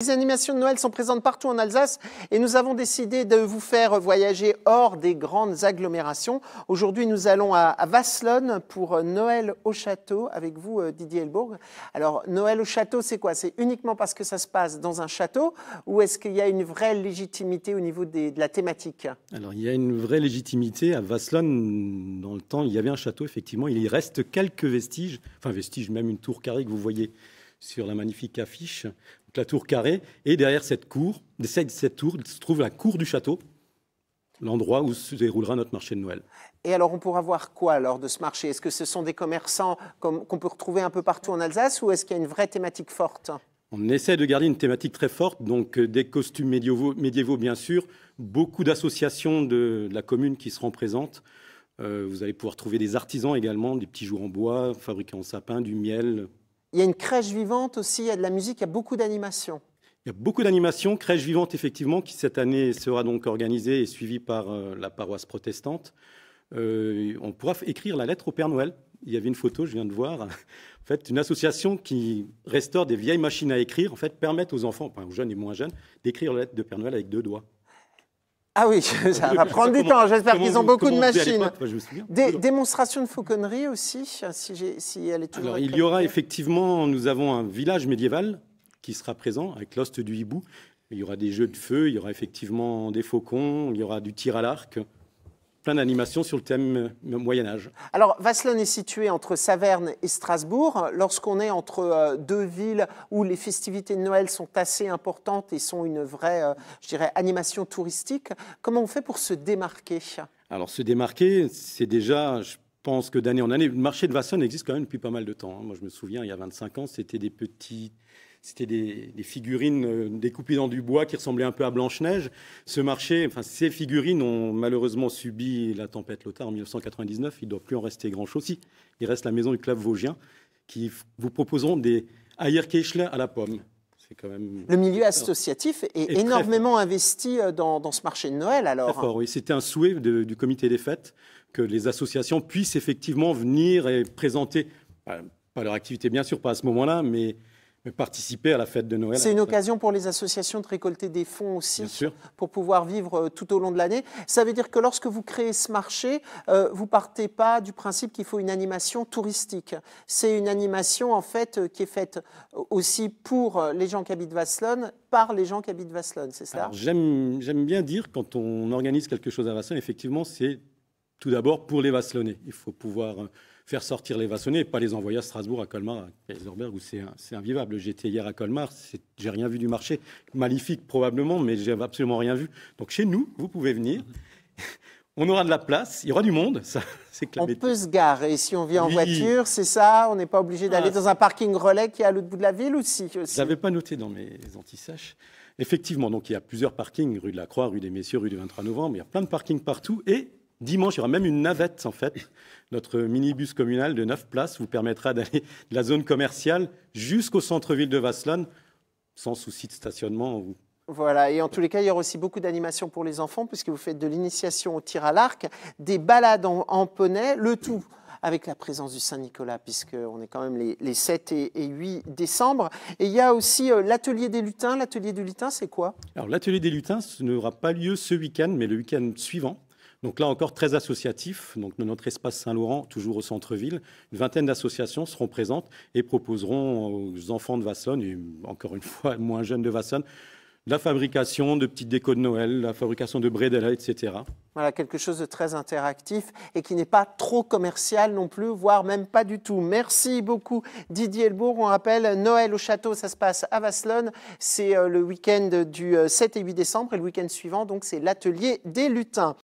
Les animations de Noël sont présentes partout en Alsace et nous avons décidé de vous faire voyager hors des grandes agglomérations. Aujourd'hui, nous allons à, Vasselon pour euh, Noël au château avec vous, euh, Didier Elbourg. Alors, Noël au château, c'est quoi C'est uniquement parce que ça se passe dans un château ou est-ce qu'il y a une vraie légitimité au niveau de la thématique Alors, il y a une vraie légitimité. À Vasselonne, dans le temps, il y avait un château, effectivement. Il y reste quelques vestiges, enfin vestiges, même une tour carrée que vous voyez sur la magnifique affiche donc la tour carrée. Et derrière cette cour, cette, cette tour, se trouve la cour du château, l'endroit où se déroulera notre marché de Noël. Et alors, on pourra voir quoi lors de ce marché Est-ce que ce sont des commerçants qu'on peut retrouver un peu partout en Alsace ou est-ce qu'il y a une vraie thématique forte On essaie de garder une thématique très forte, donc euh, des costumes médiévaux, bien sûr, beaucoup d'associations de, la commune qui seront présentes. Euh, vous allez pouvoir trouver des artisans également, des petits jours en bois, fabriqués en sapin, du miel, il y a une crèche vivante aussi, il y a de la musique, il y a beaucoup d'animation. Il y a beaucoup d'animation, crèche vivante effectivement, qui cette année sera donc organisée et suivie par euh, la paroisse protestante. Euh, on pourra écrire la lettre au Père Noël. Il y avait une photo, je viens de voir. en fait, une association qui restaure des vieilles machines à écrire, en fait, permet aux enfants, enfin aux jeunes et moins jeunes, d'écrire la lettre de Père Noël avec deux doigts. Ah oui, ça va prendre du temps. J'espère qu'ils ont beaucoup de machines. Des, démonstration de fauconnerie aussi, si, si elle est toujours. Alors, il y aura effectivement, nous avons un village médiéval qui sera présent avec l'ost du hibou. Il y aura des jeux de feu, il y aura effectivement des faucons, il y aura du tir à l'arc plein sur le thème euh, Moyen Âge. Alors, Vasselon est situé entre Saverne et Strasbourg. Lorsqu'on est entre euh, deux villes où les festivités de Noël sont assez importantes et sont une vraie, euh, je dirais, animation touristique, comment on fait pour se démarquer Alors, se démarquer, c'est déjà, je pense que d'année en année, le marché de Vasselon existe quand même depuis pas mal de temps. Hein. Moi, je me souviens, il y a 25 ans, c'était des petits c'était des, figurines euh, découpées dans du bois qui ressemblaient un peu à Blanche-Neige. Ce marché, enfin, ces figurines ont malheureusement subi la tempête Lothar en 1999. Il ne doit plus en rester grand-chose. il reste la maison du club vosgien qui vous proposeront des Eierkechler à la pomme. Quand même... Le milieu ah. associatif est, énormément investi euh, dans, ce marché de Noël, alors. oui. C'était un souhait du comité des fêtes que les associations puissent effectivement venir et présenter, bah, pas leur activité bien sûr, pas à ce moment-là, mais mais participer à la fête de Noël. C'est une occasion pour les associations de récolter des fonds aussi pour pouvoir vivre euh, tout au long de l'année. Ça veut dire que lorsque vous créez ce marché, vous euh, vous partez pas du principe qu'il faut une animation touristique. C'est une animation en fait euh, qui est faite aussi pour les gens qui habitent Vasselon, par les gens qui habitent Vasselon, c'est ça J'aime bien dire quand on organise quelque chose à Vasselon, effectivement, c'est tout d'abord, pour les Vasselonner, il faut pouvoir euh, faire sortir les vasselonnés et pas les envoyer à Strasbourg, à Colmar, à Kaiserberg, où c'est invivable. J'étais hier à Colmar, j'ai rien vu du marché. Magnifique probablement, mais j'ai absolument rien vu. Donc chez nous, vous pouvez venir. On aura de la place, il y aura du monde, ça, c'est clair. On peut se garer si on vient en voiture, c'est ça On n'est pas obligé d'aller ah. dans un parking relais qui est à l'autre bout de la ville ou si aussi Je n'avais pas noté dans mes antisèches. Effectivement, donc il y a plusieurs parkings, rue de la Croix, rue des Messieurs, rue du 23 novembre, il y a plein de parkings partout et Dimanche, il y aura même une navette, en fait. Notre minibus communal de 9 places vous permettra d'aller de la zone commerciale jusqu'au centre-ville de Vasselonne, sans souci de stationnement voilà, et en tous les cas, il y aura aussi beaucoup d'animation pour les enfants, puisque vous faites de l'initiation au tir à l'arc, des balades en, poney, le tout avec la présence du Saint-Nicolas, puisqu'on est quand même les, 7 et, 8 décembre. Et il y a aussi euh, l'atelier des lutins. L'atelier des lutins, c'est quoi Alors, l'atelier des lutins ce n'aura pas lieu ce week-end, mais le week-end suivant, donc là encore, très associatif, donc notre espace Saint-Laurent, toujours au centre-ville. Une vingtaine d'associations seront présentes et proposeront aux enfants de Vassonne, et encore une fois moins jeunes de Vassonne, la fabrication de petites décos de Noël, la fabrication de bredella etc. Voilà, quelque chose de très interactif et qui n'est pas trop commercial non plus, voire même pas du tout. Merci beaucoup Didier Elbourg. On rappelle, Noël au château, ça se passe à Vasselon. C'est euh, le week-end du 7 euh, et 8 décembre et le week-end suivant, donc c'est l'atelier des lutins.